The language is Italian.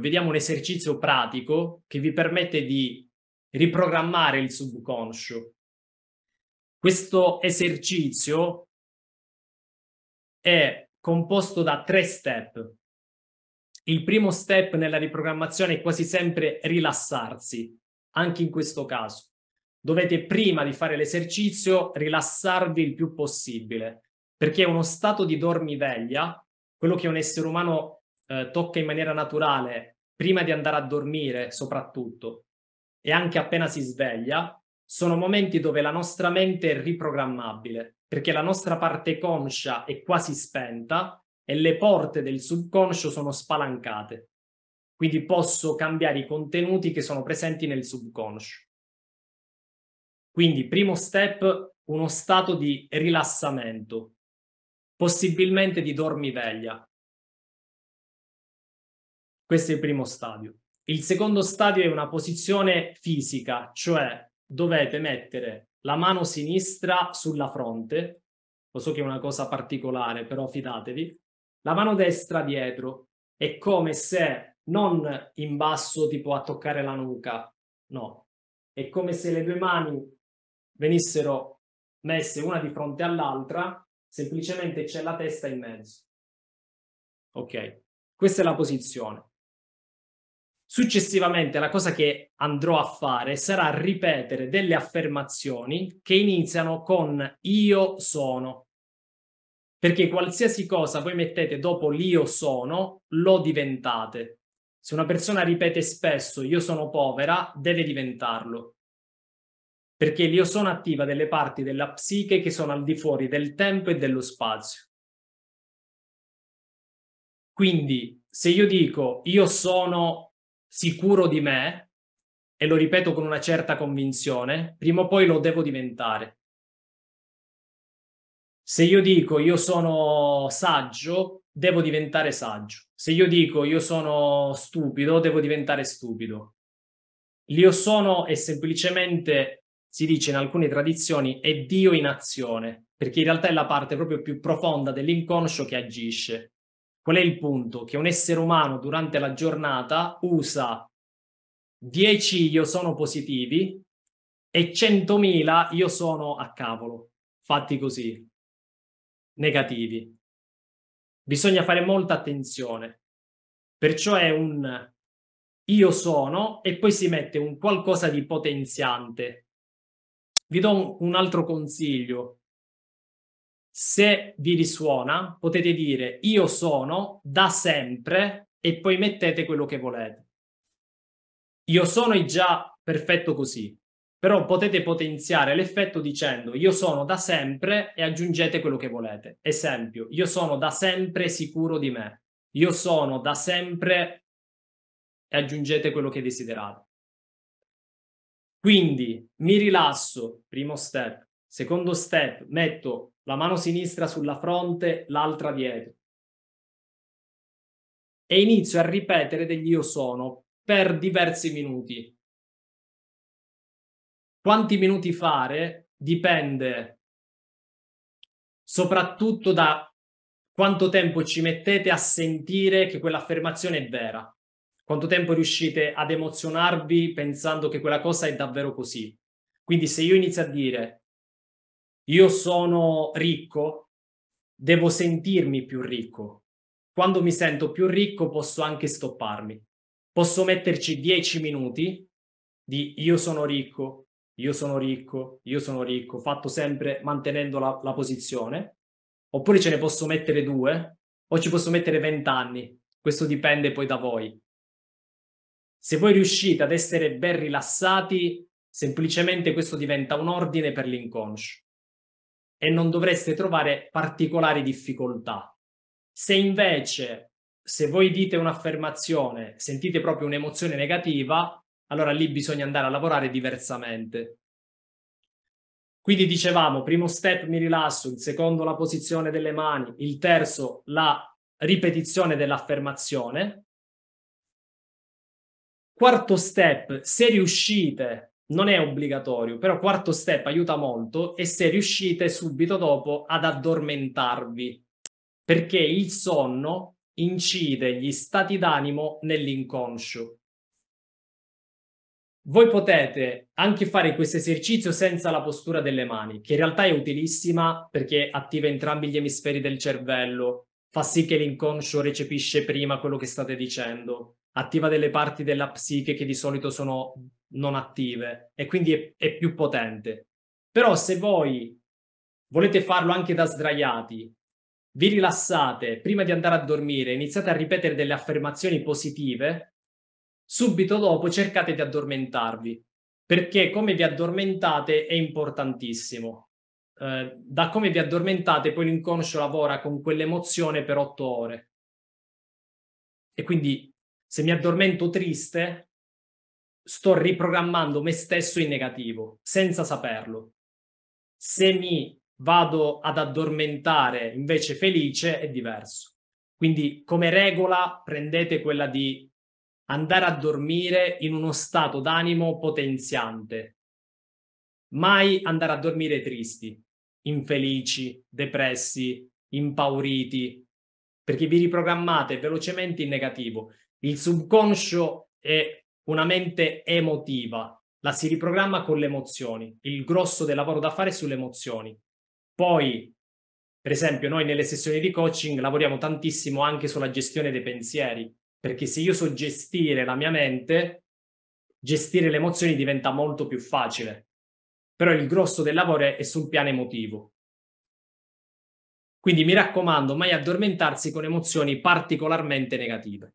vediamo un esercizio pratico che vi permette di riprogrammare il subconscio. Questo esercizio è composto da tre step. Il primo step nella riprogrammazione è quasi sempre rilassarsi, anche in questo caso. Dovete prima di fare l'esercizio rilassarvi il più possibile, perché è uno stato di dormiveglia, quello che un essere umano eh, tocca in maniera naturale prima di andare a dormire soprattutto e anche appena si sveglia, sono momenti dove la nostra mente è riprogrammabile, perché la nostra parte conscia è quasi spenta e le porte del subconscio sono spalancate. Quindi posso cambiare i contenuti che sono presenti nel subconscio. Quindi, primo step, uno stato di rilassamento, possibilmente di dormiveglia, questo è il primo stadio. Il secondo stadio è una posizione fisica, cioè dovete mettere la mano sinistra sulla fronte, lo so che è una cosa particolare, però fidatevi, la mano destra dietro, è come se non in basso tipo a toccare la nuca, no, è come se le due mani venissero messe una di fronte all'altra, semplicemente c'è la testa in mezzo. Ok, questa è la posizione. Successivamente la cosa che andrò a fare sarà ripetere delle affermazioni che iniziano con io sono. Perché qualsiasi cosa voi mettete dopo l'io sono, lo diventate. Se una persona ripete spesso io sono povera, deve diventarlo. Perché l'io sono attiva delle parti della psiche che sono al di fuori del tempo e dello spazio. Quindi se io dico io sono sicuro di me, e lo ripeto con una certa convinzione, prima o poi lo devo diventare. Se io dico io sono saggio, devo diventare saggio. Se io dico io sono stupido, devo diventare stupido. L'io sono è semplicemente, si dice in alcune tradizioni, è Dio in azione, perché in realtà è la parte proprio più profonda dell'inconscio che agisce. Qual è il punto? Che un essere umano durante la giornata usa 10 io sono positivi e 100.000 io sono a cavolo, fatti così, negativi. Bisogna fare molta attenzione. Perciò è un io sono e poi si mette un qualcosa di potenziante. Vi do un altro consiglio se vi risuona, potete dire io sono da sempre e poi mettete quello che volete. Io sono è già perfetto così, però potete potenziare l'effetto dicendo io sono da sempre e aggiungete quello che volete. Esempio, io sono da sempre sicuro di me, io sono da sempre e aggiungete quello che desiderate. Quindi mi rilasso, primo step. Secondo step, metto la mano sinistra sulla fronte, l'altra dietro. E inizio a ripetere degli io sono per diversi minuti. Quanti minuti fare dipende soprattutto da quanto tempo ci mettete a sentire che quell'affermazione è vera, quanto tempo riuscite ad emozionarvi pensando che quella cosa è davvero così. Quindi se io inizio a dire io sono ricco, devo sentirmi più ricco. Quando mi sento più ricco posso anche stopparmi. Posso metterci dieci minuti di io sono ricco, io sono ricco, io sono ricco, fatto sempre mantenendo la, la posizione, oppure ce ne posso mettere due, o ci posso mettere vent'anni. questo dipende poi da voi. Se voi riuscite ad essere ben rilassati, semplicemente questo diventa un ordine per l'inconscio e non dovreste trovare particolari difficoltà. Se invece, se voi dite un'affermazione, sentite proprio un'emozione negativa, allora lì bisogna andare a lavorare diversamente. Quindi dicevamo, primo step mi rilasso, il secondo la posizione delle mani, il terzo la ripetizione dell'affermazione. Quarto step, se riuscite non è obbligatorio, però quarto step aiuta molto e se riuscite subito dopo ad addormentarvi, perché il sonno incide gli stati d'animo nell'inconscio. Voi potete anche fare questo esercizio senza la postura delle mani, che in realtà è utilissima perché attiva entrambi gli emisferi del cervello, fa sì che l'inconscio recepisce prima quello che state dicendo, attiva delle parti della psiche che di solito sono non attive e quindi è, è più potente. Però se voi volete farlo anche da sdraiati, vi rilassate prima di andare a dormire, iniziate a ripetere delle affermazioni positive, subito dopo cercate di addormentarvi, perché come vi addormentate è importantissimo. Eh, da come vi addormentate poi l'inconscio lavora con quell'emozione per otto ore. E quindi se mi addormento triste, sto riprogrammando me stesso in negativo, senza saperlo. Se mi vado ad addormentare invece felice è diverso. Quindi come regola prendete quella di andare a dormire in uno stato d'animo potenziante. Mai andare a dormire tristi, infelici, depressi, impauriti, perché vi riprogrammate velocemente in negativo. Il subconscio è una mente emotiva, la si riprogramma con le emozioni, il grosso del lavoro da fare è sulle emozioni. Poi, per esempio, noi nelle sessioni di coaching lavoriamo tantissimo anche sulla gestione dei pensieri, perché se io so gestire la mia mente, gestire le emozioni diventa molto più facile. Però il grosso del lavoro è sul piano emotivo. Quindi mi raccomando, mai addormentarsi con emozioni particolarmente negative.